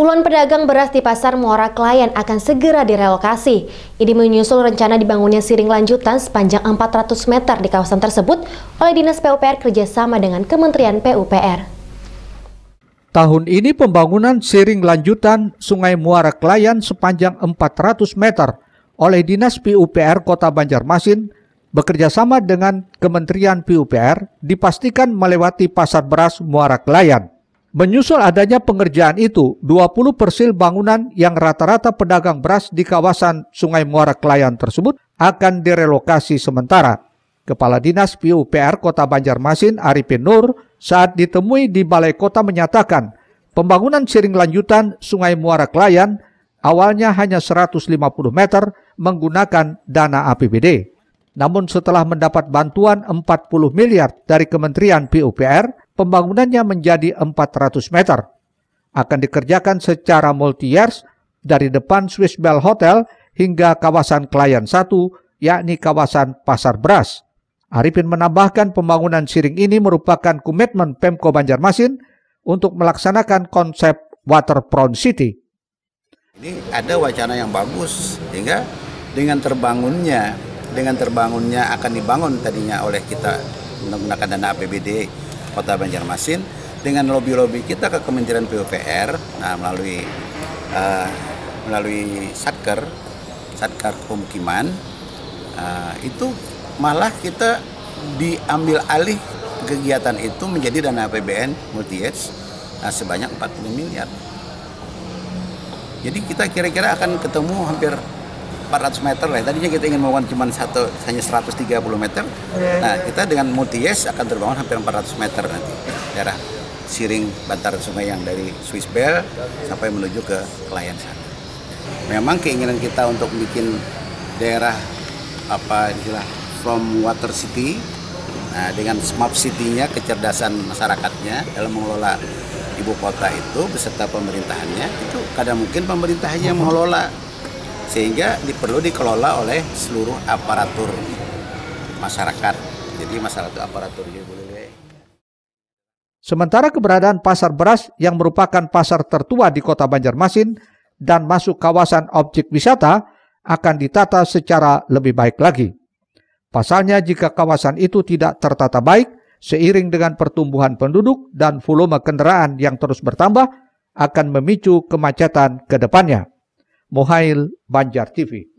Puluhan pedagang beras di pasar Muara Klayan akan segera direlokasi. Ini menyusul rencana dibangunnya siring lanjutan sepanjang 400 meter di kawasan tersebut oleh Dinas PUPR kerjasama dengan Kementerian PUPR. Tahun ini pembangunan siring lanjutan Sungai Muara Klayan sepanjang 400 meter oleh Dinas PUPR Kota Banjarmasin bekerjasama dengan Kementerian PUPR dipastikan melewati pasar beras Muara Klayan. Menyusul adanya pengerjaan itu, 20 persil bangunan yang rata-rata pedagang beras di kawasan Sungai Muara Klayan tersebut akan direlokasi sementara. Kepala Dinas PUPR Kota Banjarmasin Arifin Nur saat ditemui di Balai Kota menyatakan pembangunan siring lanjutan Sungai Muara Klayan awalnya hanya 150 meter menggunakan dana APBD. Namun setelah mendapat bantuan 40 miliar dari Kementerian PUPR, pembangunannya menjadi 400 meter. Akan dikerjakan secara multi-years dari depan Swiss Bell Hotel hingga kawasan Klien 1, yakni kawasan Pasar Beras. Arifin menambahkan pembangunan siring ini merupakan komitmen Pemko Banjarmasin untuk melaksanakan konsep Waterfront City. Ini ada wacana yang bagus, sehingga dengan terbangunnya dengan terbangunnya akan dibangun tadinya oleh kita menggunakan dana APBD Kota Banjarmasin dengan lobby-lobby kita ke Kementerian PUPR nah melalui uh, melalui satker satker pemukiman uh, itu malah kita diambil alih kegiatan itu menjadi dana APBN multi uh, sebanyak 40 miliar. Jadi kita kira-kira akan ketemu hampir 400 meter lah. Tadinya kita ingin membangun cuma satu hanya 130 meter. Iya, nah, iya. kita dengan multi Multies akan terbangun hampir 400 meter nanti daerah siring bantar sungai yang dari Swiss Bell sampai menuju ke Klien sana. Memang keinginan kita untuk bikin daerah apa istilah from water city nah dengan smart city-nya kecerdasan masyarakatnya dalam mengelola ibu kota itu beserta pemerintahannya itu kadang mungkin pemerintahnya iya. mengelola sehingga diperlu dikelola oleh seluruh aparatur masyarakat. Jadi masyarakat aparatur ini boleh. Sementara keberadaan pasar beras yang merupakan pasar tertua di kota Banjarmasin dan masuk kawasan objek wisata akan ditata secara lebih baik lagi. Pasalnya jika kawasan itu tidak tertata baik, seiring dengan pertumbuhan penduduk dan volume kendaraan yang terus bertambah, akan memicu kemacetan ke depannya. Mohail Banjar TV.